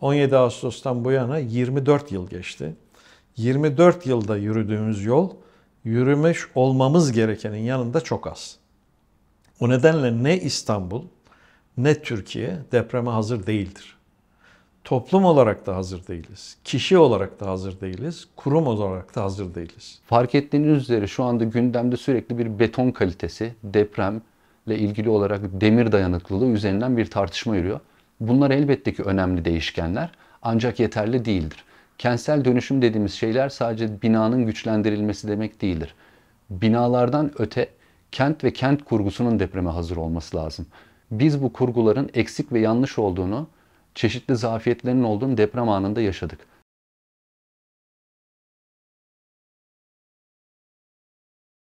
17 Ağustos'tan bu yana 24 yıl geçti. 24 yılda yürüdüğümüz yol yürümüş olmamız gerekenin yanında çok az. O nedenle ne İstanbul ne Türkiye depreme hazır değildir. Toplum olarak da hazır değiliz. Kişi olarak da hazır değiliz. Kurum olarak da hazır değiliz. Fark ettiğiniz üzere şu anda gündemde sürekli bir beton kalitesi, depremle ilgili olarak demir dayanıklılığı üzerinden bir tartışma yürüyor. Bunlar elbette ki önemli değişkenler ancak yeterli değildir. Kentsel dönüşüm dediğimiz şeyler sadece binanın güçlendirilmesi demek değildir. Binalardan öte kent ve kent kurgusunun depreme hazır olması lazım. Biz bu kurguların eksik ve yanlış olduğunu, çeşitli zafiyetlerin olduğunu deprem anında yaşadık.